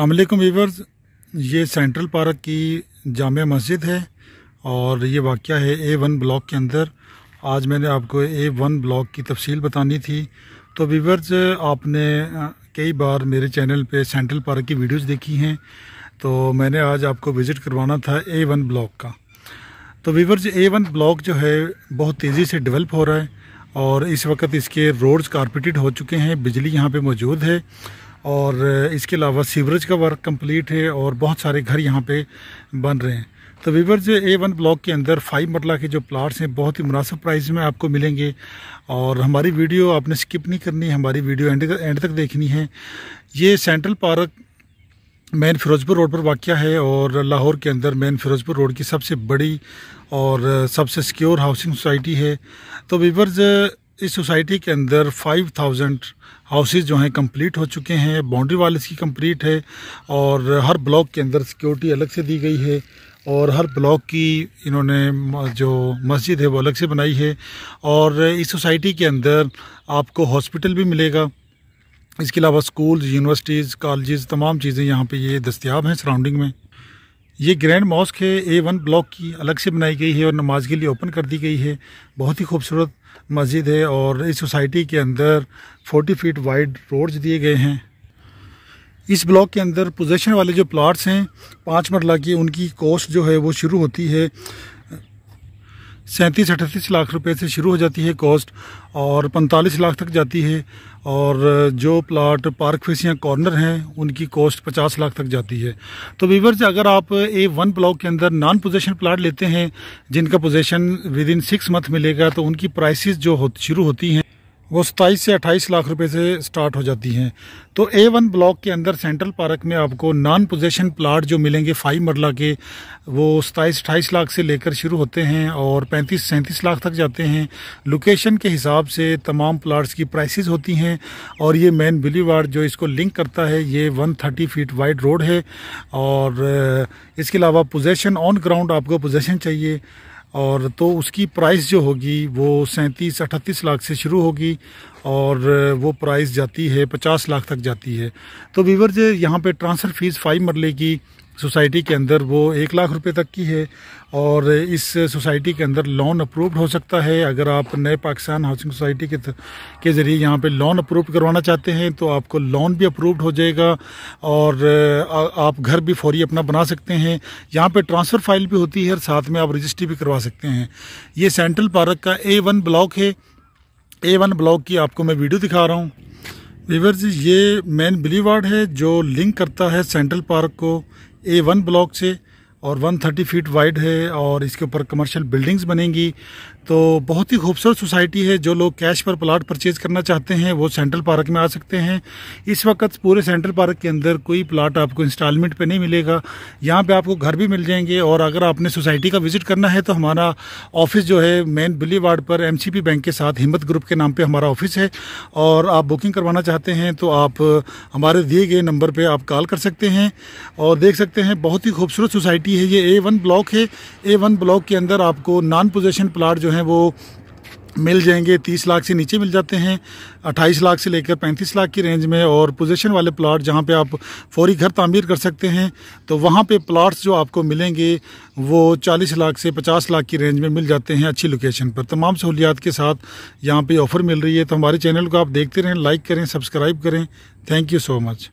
अलकुम viewers ये central park की जाम मस्जिद है और ये वाक़ है ए वन ब्लॉक के अंदर आज मैंने आपको ए वन ब्लॉक की तफसील बतानी थी तो वीवर्स आपने कई बार मेरे चैनल पे सेंट्रल पार्क की वीडियोस देखी हैं तो मैंने आज आपको विज़िट करवाना था ए वन ब्लॉक का तो वीवर्स ए वन ब्लॉक जो है बहुत तेज़ी से डिवेल्प हो रहा है और इस वक्त इसके रोड्स कारपेटेड हो चुके हैं बिजली यहाँ पर मौजूद है और इसके अलावा सीवरेज का वर्क कंप्लीट है और बहुत सारे घर यहाँ पे बन रहे हैं तो जो ए वन ब्लॉक के अंदर फाइव मरला के जो प्लाट्स हैं बहुत ही मुनासिब प्राइस में आपको मिलेंगे और हमारी वीडियो आपने स्किप नहीं करनी हमारी वीडियो एंड एंड तक देखनी है ये central park main Ferozepur road पर वाक़ है और लाहौर के अंदर मेन फिरोजपुर रोड की सबसे बड़ी और सबसे सिक्योर हाउसिंग सोसाइटी है तो वीवर्स इस सोसाइटी के अंदर फाइव थाउजेंड हाउसेज जो हैं कंप्लीट हो चुके हैं बाउंड्री वाल इसकी कंप्लीट है और हर ब्लॉक के अंदर सिक्योरिटी अलग से दी गई है और हर ब्लॉक की इन्होंने जो मस्जिद है वो अलग से बनाई है और इस सोसाइटी के अंदर आपको हॉस्पिटल भी मिलेगा इसके अलावा स्कूल यूनिवर्सिटीज़ कॉलेज़ तमाम चीज़ें यहाँ पे ये दस्तियाब हैं सराउंडिंग में ये ग्रैंड मॉस्क है ए वन ब्लॉक की अलग से बनाई गई है और नमाज के लिए ओपन कर दी गई है बहुत ही खूबसूरत मस्जिद है और इस सोसाइटी के अंदर 40 फीट वाइड रोड्स दिए गए हैं इस ब्लॉक के अंदर पोजेशन वाले जो प्लाट्स हैं पाँच मरला की उनकी कॉस्ट जो है वो शुरू होती है सैंतीस अठतीस लाख रुपए से शुरू हो जाती है कॉस्ट और पैंतालीस लाख तक जाती है और जो प्लाट पार्क फेस या कॉर्नर हैं उनकी कॉस्ट पचास लाख तक जाती है तो से अगर आप ए वन ब्लॉक के अंदर नॉन पोजेशन प्लाट लेते हैं जिनका possession within six month मिलेगा तो उनकी प्राइसेस जो हो, शुरू होती हैं वो सताईस से अट्ठाईस लाख रुपए से स्टार्ट हो जाती हैं तो ए वन ब्लॉक के अंदर सेंट्रल पार्क में आपको नॉन पोजेशन प्लाट जो मिलेंगे फाइव मरला के वो सताईस अट्ठाईस लाख से लेकर शुरू होते हैं और पैंतीस सैंतीस लाख तक जाते हैं लोकेशन के हिसाब से तमाम प्लाट्स की प्राइसेस होती हैं और ये मेन बिलीवार जो इसको लिंक करता है ये one thirty feet wide road है और इसके अलावा पोजेशन ऑन ग्राउंड आपको पोजेशन चाहिए और तो उसकी प्राइस जो होगी वो सैंतीस अठतीस लाख से शुरू होगी और वो प्राइस जाती है पचास लाख तक जाती है तो वीवर यहाँ पे ट्रांसफ़र फ़ीस फाइव मरले की सोसाइटी के अंदर वो एक लाख रुपए तक की है और इस सोसाइटी के अंदर लोन अप्रूव्ड हो सकता है अगर आप नए पाकिस्तान हाउसिंग सोसाइटी के के ज़रिए यहाँ पे लोन अप्रूव करवाना चाहते हैं तो आपको लोन भी अप्रूव्ड हो जाएगा और आप घर भी फौरी अपना बना सकते हैं यहाँ पे ट्रांसफ़र फाइल भी होती है और साथ में आप रजिस्ट्री भी करवा सकते हैं ये सेंट्रल पार्क का ए वन ब्लॉक है ए वन ब्लॉक की आपको मैं वीडियो दिखा रहा हूँ विवर जी ये मेन बिलीवार्ड है जो लिंक करता है सेंट्रल पार्क को ए वन ब्लॉक से और 130 फीट वाइड है और इसके ऊपर कमर्शियल बिल्डिंग्स बनेंगी तो बहुत ही खूबसूरत सोसाइटी है जो लोग कैश पर प्लाट परचेज करना चाहते हैं वो सेंट्रल पार्क में आ सकते हैं इस वक्त पूरे सेंट्रल पार्क के अंदर कोई प्लाट आपको इंस्टॉलमेंट पे नहीं मिलेगा यहाँ पे आपको घर भी मिल जाएंगे और अगर आपने सोसाइटी का विजिट करना है तो हमारा ऑफिस जो है मेन बिल्ली वार्ड पर एम बैंक के साथ हिम्मत ग्रुप के नाम पर हमारा ऑफिस है और आप बुकिंग करवाना चाहते हैं तो आप हमारे दिए गए नंबर पर आप कॉल कर सकते हैं और देख सकते हैं बहुत ही खूबसूरत सोसाइटी की है ये ए वन ब्लॉक है ए वन ब्लॉक के अंदर आपको नॉन पोजेशन प्लाट जो हैं वो मिल जाएंगे तीस लाख से नीचे मिल जाते हैं अट्ठाईस लाख से लेकर पैंतीस लाख की रेंज में और पोजेशन वाले प्लाट जहाँ पे आप फौरी घर तामीर कर सकते हैं तो वहाँ पर प्लाट्स जो आपको मिलेंगे वो चालीस लाख से पचास लाख की रेंज में मिल जाते हैं अच्छी लोकेशन पर तमाम सहूलियात के साथ यहाँ पे ऑफ़र मिल रही है तो हमारे चैनल को आप देखते रहें लाइक करें सब्सक्राइब करें थैंक यू सो मच